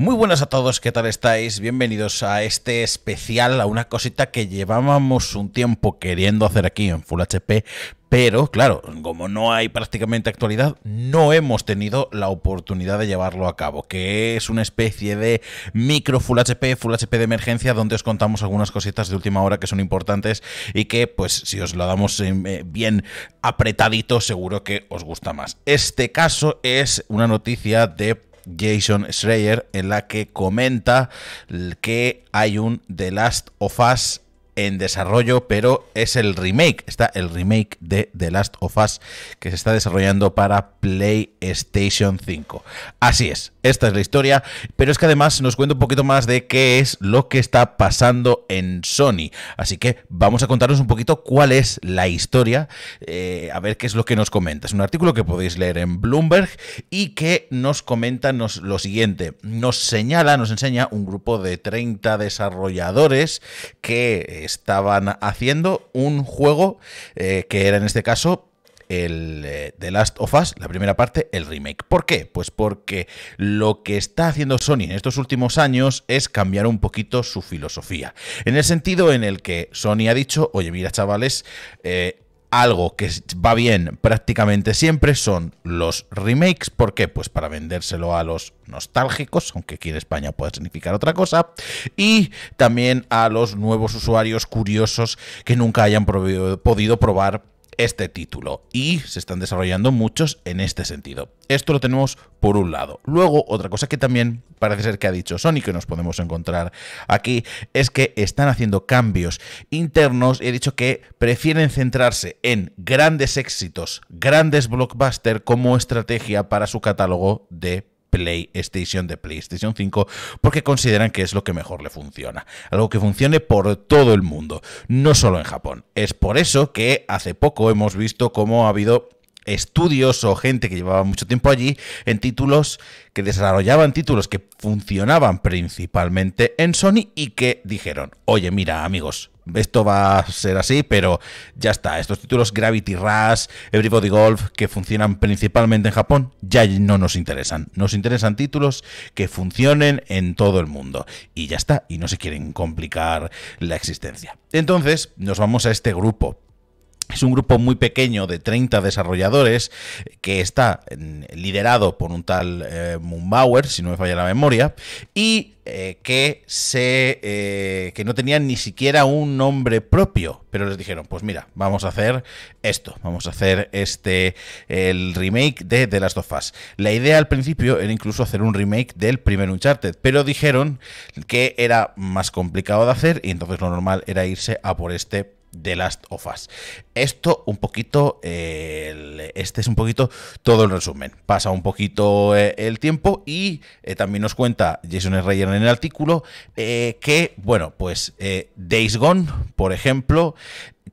Muy buenas a todos, ¿qué tal estáis? Bienvenidos a este especial, a una cosita que llevábamos un tiempo queriendo hacer aquí en Full HP, pero claro, como no hay prácticamente actualidad, no hemos tenido la oportunidad de llevarlo a cabo, que es una especie de micro Full HP, Full HP de emergencia, donde os contamos algunas cositas de última hora que son importantes y que pues si os lo damos eh, eh, bien apretadito seguro que os gusta más. Este caso es una noticia de Jason Schreier, en la que comenta que hay un The Last of Us en desarrollo, pero es el remake. Está el remake de The Last of Us que se está desarrollando para PlayStation 5. Así es, esta es la historia, pero es que además nos cuenta un poquito más de qué es lo que está pasando en Sony. Así que vamos a contaros un poquito cuál es la historia, eh, a ver qué es lo que nos comenta. Es un artículo que podéis leer en Bloomberg y que nos comenta nos, lo siguiente. Nos señala, nos enseña un grupo de 30 desarrolladores que estaban haciendo un juego eh, que era en este caso el eh, The Last of Us, la primera parte, el remake. ¿Por qué? Pues porque lo que está haciendo Sony en estos últimos años es cambiar un poquito su filosofía. En el sentido en el que Sony ha dicho, oye, mira chavales, eh, algo que va bien prácticamente siempre son los remakes. ¿Por qué? Pues para vendérselo a los nostálgicos, aunque aquí en España pueda significar otra cosa, y también a los nuevos usuarios curiosos que nunca hayan podido probar este título y se están desarrollando muchos en este sentido. Esto lo tenemos por un lado. Luego, otra cosa que también parece ser que ha dicho Sony, que nos podemos encontrar aquí, es que están haciendo cambios internos y ha dicho que prefieren centrarse en grandes éxitos, grandes blockbusters como estrategia para su catálogo de PlayStation de PlayStation 5 porque consideran que es lo que mejor le funciona. Algo que funcione por todo el mundo, no solo en Japón. Es por eso que hace poco hemos visto cómo ha habido estudios o gente que llevaba mucho tiempo allí en títulos que desarrollaban títulos que funcionaban principalmente en Sony y que dijeron, oye mira amigos, esto va a ser así, pero ya está. Estos títulos Gravity Rush, Everybody Golf, que funcionan principalmente en Japón, ya no nos interesan. Nos interesan títulos que funcionen en todo el mundo. Y ya está, y no se quieren complicar la existencia. Entonces, nos vamos a este grupo es un grupo muy pequeño de 30 desarrolladores que está mm, liderado por un tal eh, si no me falla la memoria, y eh, que, se, eh, que no tenían ni siquiera un nombre propio, pero les dijeron, pues mira, vamos a hacer esto, vamos a hacer este, el remake de The Last of Us. La idea al principio era incluso hacer un remake del primer Uncharted, pero dijeron que era más complicado de hacer y entonces lo normal era irse a por este The Last of Us. Esto un poquito, este es un poquito todo el resumen. Pasa un poquito eh, el tiempo y eh, también nos cuenta Jason Reyer en el artículo eh, que, bueno, pues Days Gone, por ejemplo,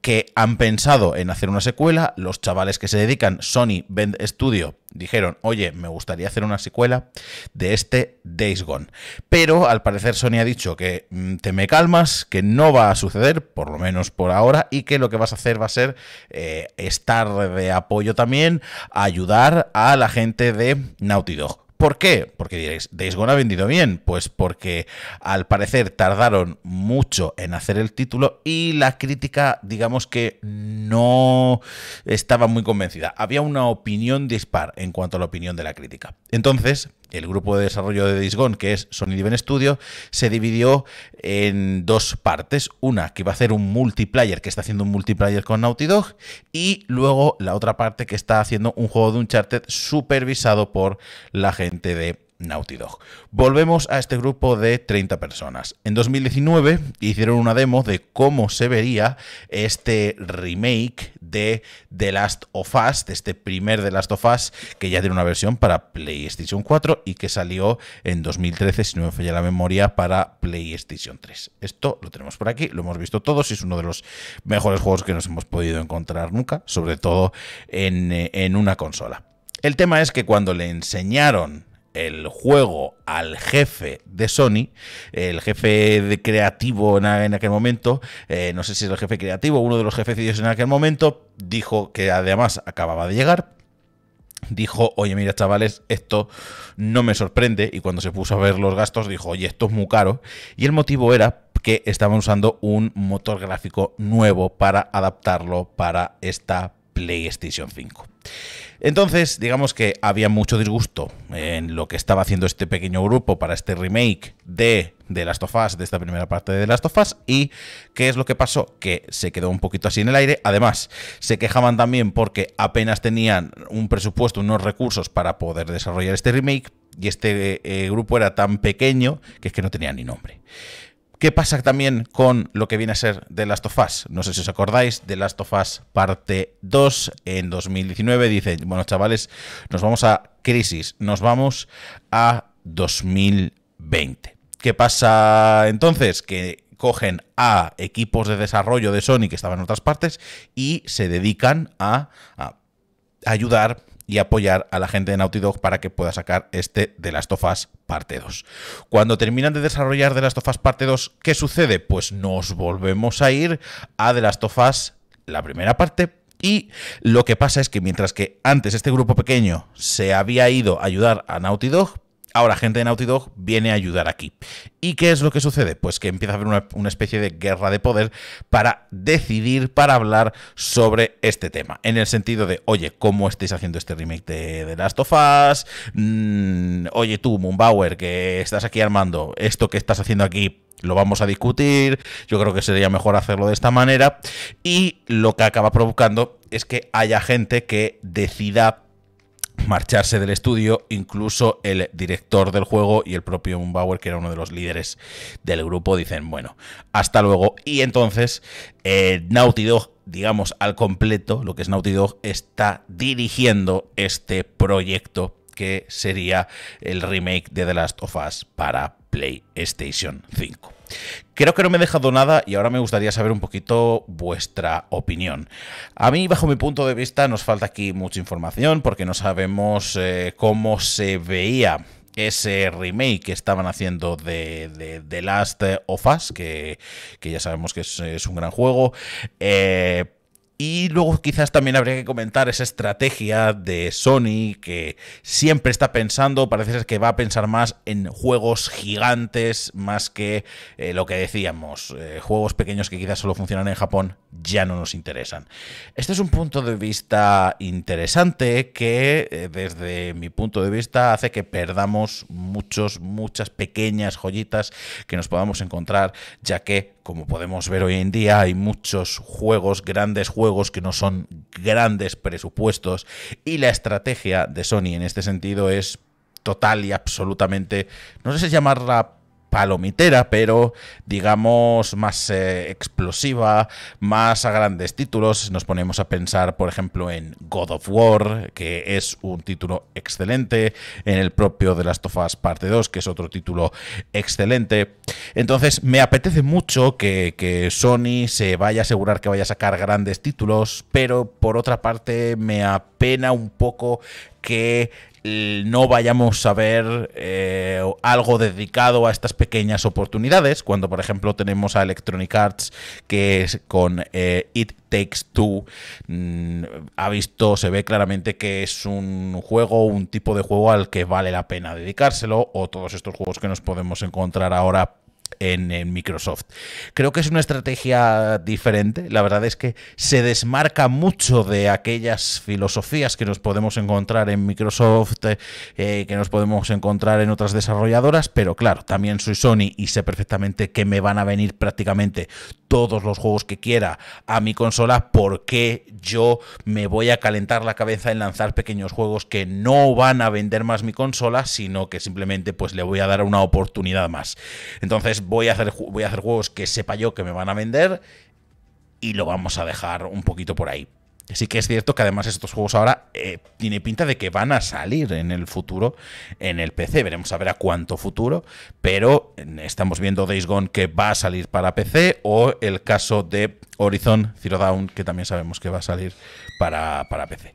que han pensado en hacer una secuela, los chavales que se dedican, Sony Bend Studio, dijeron, oye, me gustaría hacer una secuela de este Days Gone. Pero al parecer Sony ha dicho que mm, te me calmas, que no va a suceder, por lo menos por ahora, y que lo que vas a hacer va a ser eh, estar de apoyo también, ayudar a la gente de Naughty Dog. ¿Por qué? Porque diréis, Days Gone ha vendido bien. Pues porque al parecer tardaron mucho en hacer el título y la crítica, digamos que no estaba muy convencida. Había una opinión dispar en cuanto a la opinión de la crítica. Entonces, el grupo de desarrollo de Disgon, que es Sony Live Studio, se dividió en dos partes. Una que va a hacer un multiplayer, que está haciendo un multiplayer con Naughty Dog, y luego la otra parte que está haciendo un juego de Uncharted supervisado por la gente de Naughty Dog. Volvemos a este grupo de 30 personas. En 2019 hicieron una demo de cómo se vería este remake de The Last of Us, de este primer The Last of Us, que ya tiene una versión para PlayStation 4 y que salió en 2013, si no me falla la memoria, para PlayStation 3. Esto lo tenemos por aquí, lo hemos visto todos y es uno de los mejores juegos que nos hemos podido encontrar nunca, sobre todo en, eh, en una consola. El tema es que cuando le enseñaron el juego al jefe de Sony, el jefe de creativo en, aquel momento, eh, no sé si es el jefe creativo, uno de los jefecillos en aquel momento, dijo que además acababa de llegar, dijo, oye, mira, chavales, esto no me sorprende. Y cuando se puso a ver los gastos, dijo, oye, esto es muy caro. Y el motivo era que estaban usando un motor gráfico nuevo para adaptarlo para esta PlayStation 5. Entonces, digamos que había mucho disgusto en lo que estaba haciendo este pequeño grupo para este remake de The Last of Us, de esta primera parte de The Last of Us, y ¿qué es lo que pasó? Que se quedó un poquito así en el aire. Además, se quejaban también porque apenas tenían un presupuesto, unos recursos para poder desarrollar este remake, y este eh, grupo era tan pequeño que es que no tenía ni nombre. ¿Qué pasa también con lo que viene a ser The Last of Us? No sé si os acordáis, The Last of Us parte 2 en 2019 Dicen, bueno chavales, nos vamos a crisis, nos vamos a 2020. ¿Qué pasa entonces? Que cogen a equipos de desarrollo de Sony que estaban en otras partes y se dedican a, a ayudar y apoyar a la gente de Naughty Dog para que pueda sacar este de las tofas parte 2. Cuando terminan de desarrollar de las tofas parte 2, ¿qué sucede? Pues nos volvemos a ir a de las tofas la primera parte y lo que pasa es que mientras que antes este grupo pequeño se había ido a ayudar a Naughty Dog, Ahora, gente de Naughty Dog viene a ayudar aquí. ¿Y qué es lo que sucede? Pues que empieza a haber una, especie de guerra de poder para decidir, para hablar sobre este tema. En el sentido de, oye, ¿cómo estáis haciendo este remake de, de Last of Us? Mm, oye, tú, Mumbauer, que estás aquí armando, esto que estás haciendo aquí, lo vamos a discutir, yo creo que sería mejor hacerlo de esta manera y lo que acaba provocando es que haya gente que decida marcharse del estudio, incluso el director del juego y el propio Mumbauer, que era uno de los líderes del grupo, dicen, bueno, hasta luego. Y entonces eh, Naughty Dog, digamos al completo, lo que es Naughty Dog, está dirigiendo este proyecto que sería el remake de The Last of Us para PlayStation 5. Creo que no me he dejado nada y ahora me gustaría saber un poquito vuestra opinión. A mí, bajo mi punto de vista, nos falta aquí mucha información porque no sabemos eh, cómo se veía ese remake que estaban haciendo de, The Last of Us, que, ya sabemos que es, un gran juego. Eh, y luego quizás también habría que comentar esa estrategia de Sony que siempre está pensando, parece ser que va a pensar más en juegos gigantes más que eh, lo que decíamos, eh, juegos pequeños que quizás solo funcionan en Japón ya no nos interesan. Este es un punto de vista interesante que eh, desde mi punto de vista hace que perdamos muchos, muchas pequeñas joyitas que nos podamos encontrar ya que como podemos ver hoy en día, hay muchos juegos, grandes juegos que no son grandes presupuestos y la estrategia de Sony en este sentido es total y absolutamente, no sé si llamarla palomitera, pero digamos más eh, explosiva, más a grandes títulos. Nos ponemos a pensar, por ejemplo, en God of War, que es un título excelente, en el propio de las Tofas Parte 2, que es otro título excelente. Entonces, me apetece mucho que, que Sony se vaya a asegurar que vaya a sacar grandes títulos, pero por otra parte me apena un poco que no vayamos a ver eh, algo dedicado a estas pequeñas oportunidades, cuando por ejemplo tenemos a Electronic Arts que es con eh, It Takes Two mm, ha visto, se ve claramente que es un juego, un tipo de juego al que vale la pena dedicárselo, o todos estos juegos que nos podemos encontrar ahora en, Microsoft. Creo que es una estrategia diferente. La verdad es que se desmarca mucho de aquellas filosofías que nos podemos encontrar en Microsoft, eh, eh, que nos podemos encontrar en otras desarrolladoras, pero claro, también soy Sony y sé perfectamente que me van a venir prácticamente todos los juegos que quiera a mi consola, porque yo me voy a calentar la cabeza en lanzar pequeños juegos que no van a vender más mi consola, sino que simplemente pues le voy a dar una oportunidad más? Entonces voy a hacer, voy a hacer juegos que sepa yo que me van a vender y lo vamos a dejar un poquito por ahí. Sí que es cierto que además estos juegos ahora eh, tiene pinta de que van a salir en el futuro en el PC. Veremos a ver a cuánto futuro, pero estamos viendo Days Gone que va a salir para PC o el caso de Horizon Zero Dawn que también sabemos que va a salir para, para PC.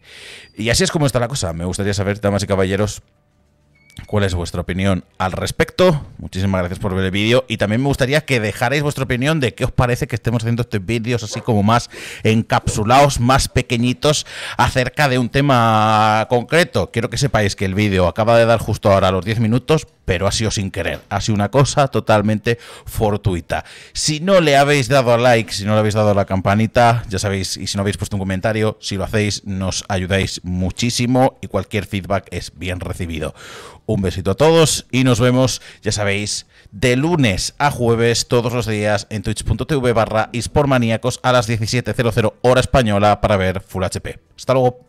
Y así es como está la cosa. Me gustaría saber, damas y caballeros, cuál es vuestra opinión al respecto. Muchísimas gracias por ver el vídeo y también me gustaría que dejarais vuestra opinión de qué os parece que estemos haciendo estos vídeos así como más encapsulados, más pequeñitos acerca de un tema concreto. Quiero que sepáis que el vídeo acaba de dar justo ahora los 10 minutos, pero ha sido sin querer, ha sido una cosa totalmente fortuita. Si no le habéis dado a like, si no le habéis dado a la campanita, ya sabéis, y si no habéis puesto un comentario, si lo hacéis nos ayudáis muchísimo y cualquier feedback es bien recibido. Un besito a todos y nos vemos, ya sabéis, de lunes a jueves todos los días en twitch.tv barra ispormaníacos a las 17.00 hora española para ver Full HP. Hasta luego.